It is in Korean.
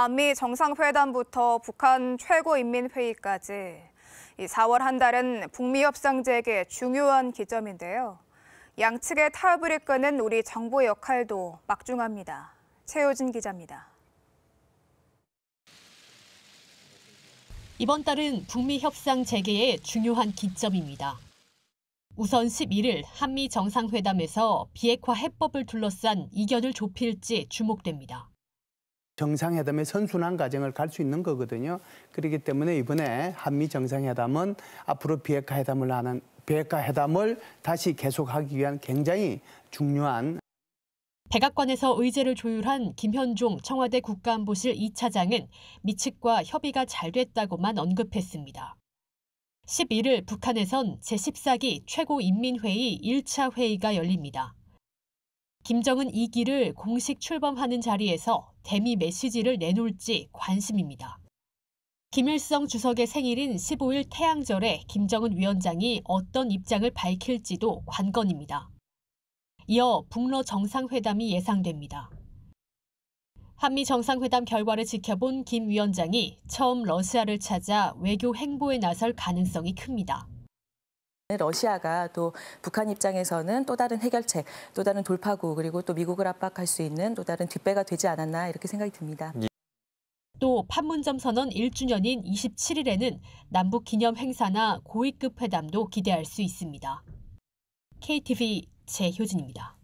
한미 정상회담부터 북한 최고인민회의까지 4월 한 달은 북미 협상제의 중요한 기점인데요. 양측의 타협을 이끄는 우리 정부 역할도 막중합니다. 최효진 기자입니다. 이번 달은 북미 협상 재개의 중요한 기점입니다. 우선 11일 한미 정상회담에서 비핵화 해법을 둘러싼 이견을 좁힐지 주목됩니다. 정상회담의 선순환 과정을 갈 수 있는 거거든요. 그렇기 때문에 이번에 한미 정상회담은 앞으로 비핵화 회담을 하는 비핵화 회담을 다시 계속하기 위한 굉장히 중요한 백악관에서 의제를 조율한 김현종 청와대 국가안보실 2차장은 미측과 협의가 잘 됐다고만 언급했습니다. 11일 북한에선 제14기 최고인민회의 1차 회의가 열립니다. 김정은 이 길을 공식 출범하는 자리에서 대미 메시지를 내놓을지 관심입니다. 김일성 주석의 생일인 15일 태양절에 김정은 위원장이 어떤 입장을 밝힐지도 관건입니다. 이어 북러 정상회담이 예상됩니다. 한미 정상회담 결과를 지켜본 김 위원장이 처음 러시아를 찾아 외교 행보에 나설 가능성이 큽니다. 러시아가 또 북한 입장에서는 또 다른 해결책, 또 다른 돌파구 그리고 또 미국을 압박할 수 있는 또 다른 뒷배가 되지 않았나 이렇게 생각이 듭니다. 예. 또 판문점 선언 1주년인 27일에는 남북 기념 행사나 고위급 회담도 기대할 수 있습니다. KTV 제효진입니다.